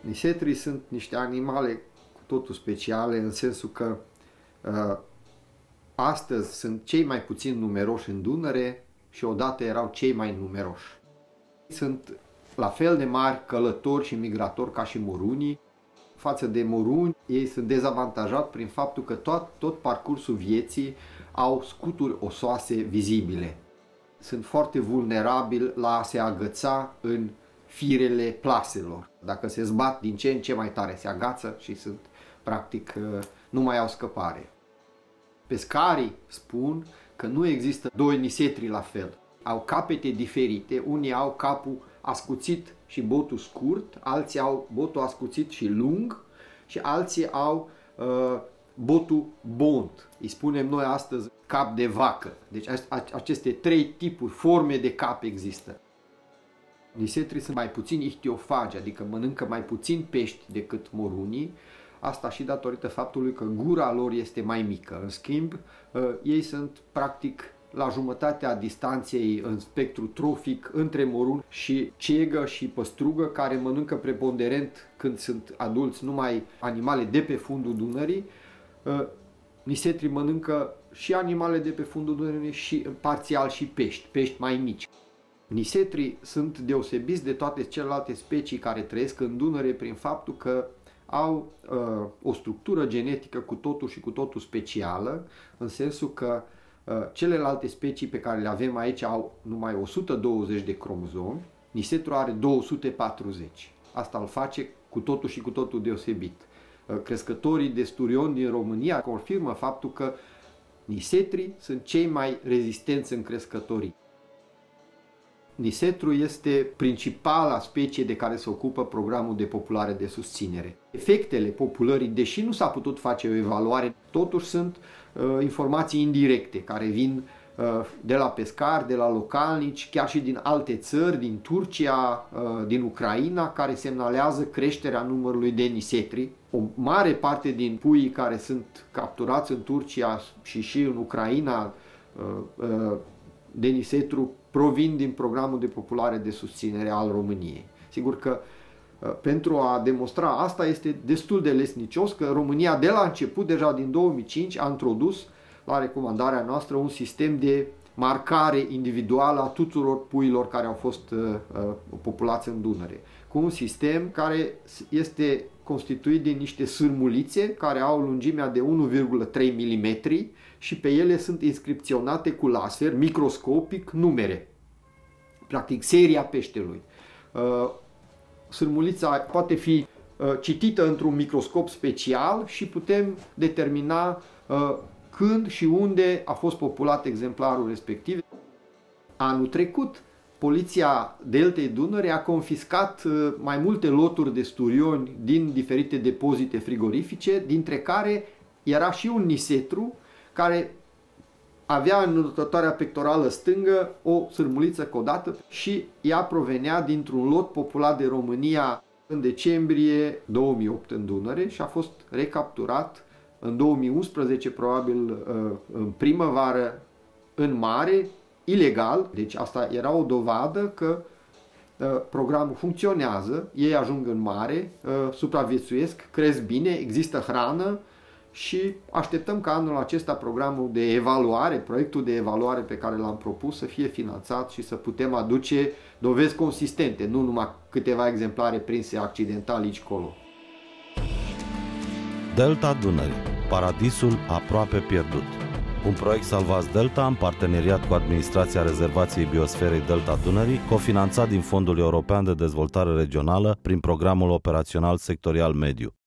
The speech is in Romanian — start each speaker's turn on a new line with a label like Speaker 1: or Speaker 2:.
Speaker 1: Nisetrii sunt niște animale cu totul speciale în sensul că uh, astăzi sunt cei mai puțin numeroși în Dunăre și odată erau cei mai numeroși. Sunt la fel de mari călători și migratori ca și morunii. Față de moruni, ei sunt dezavantajați prin faptul că tot, tot parcursul vieții au scuturi osoase vizibile. Sunt foarte vulnerabili la a se agăța în firele plaselor. Dacă se zbat din ce în ce mai tare, se agață și sunt, practic, uh, nu mai au scăpare. Pescarii spun că nu există doi nisetri la fel. Au capete diferite, unii au capul ascuțit și botul scurt, alții au botul ascuțit și lung și alții au uh, botul bont. Îi spunem noi astăzi cap de vacă. Deci aceste trei tipuri, forme de cap există. Nisetrii sunt mai puțin ichtiofagi, adică mănâncă mai puțin pești decât morunii, asta și datorită faptului că gura lor este mai mică. În schimb, ă, ei sunt practic la jumătatea distanței în spectru trofic între morun și ciegă și păstrugă care mănâncă preponderent când sunt adulți numai animale de pe fundul Dunării. Ă, nisetrii mănâncă și animale de pe fundul Dunării și parțial și pești, pești mai mici. Nisetrii sunt deosebiți de toate celelalte specii care trăiesc în Dunăre prin faptul că au uh, o structură genetică cu totul și cu totul specială, în sensul că uh, celelalte specii pe care le avem aici au numai 120 de cromozomi, Nisetru are 240. Asta îl face cu totul și cu totul deosebit. Uh, crescătorii de sturion din România confirmă faptul că nisetrii sunt cei mai rezistenți în crescătorii. Nisetru este principala specie de care se ocupă programul de populare de susținere. Efectele populării, deși nu s-a putut face o evaluare, totuși sunt uh, informații indirecte care vin uh, de la pescari, de la localnici, chiar și din alte țări, din Turcia, uh, din Ucraina, care semnalează creșterea numărului de nisetri. O mare parte din puii care sunt capturați în Turcia și și în Ucraina uh, uh, Denisetru provin din programul de populare de susținere al României. Sigur că uh, pentru a demonstra asta este destul de lesnicios că România de la început, deja din 2005, a introdus la recomandarea noastră un sistem de marcare individuală a tuturor puilor care au fost uh, uh, populați în Dunăre cu un sistem care este constituit din niște sârmulițe care au lungimea de 1,3 mm și pe ele sunt inscripționate cu laser microscopic numere. Practic, seria peștelui. Uh, sârmulița poate fi uh, citită într-un microscop special și putem determina uh, când și unde a fost populat exemplarul respectiv. Anul trecut poliția Deltei Dunării a confiscat uh, mai multe loturi de sturioni din diferite depozite frigorifice, dintre care era și un nisetru care avea în rotătoarea pectorală stângă o sârmuliță codată și ea provenea dintr-un lot populat de România în decembrie 2008 în Dunăre și a fost recapturat în 2011, probabil uh, în primăvară, în mare, ilegal, deci asta era o dovadă că uh, programul funcționează, ei ajung în mare, uh, supraviețuiesc, cresc bine, există hrană și așteptăm ca anul acesta programul de evaluare, proiectul de evaluare pe care l-am propus să fie finanțat și să putem aduce dovezi consistente, nu numai câteva exemplare prinse accidental aici colo. Delta Dunării, paradisul aproape pierdut. Un proiect Salvaz Delta în parteneriat cu Administrația Rezervației Biosferei Delta Dunării, cofinanțat din Fondul European de Dezvoltare Regională prin Programul Operațional Sectorial Mediu.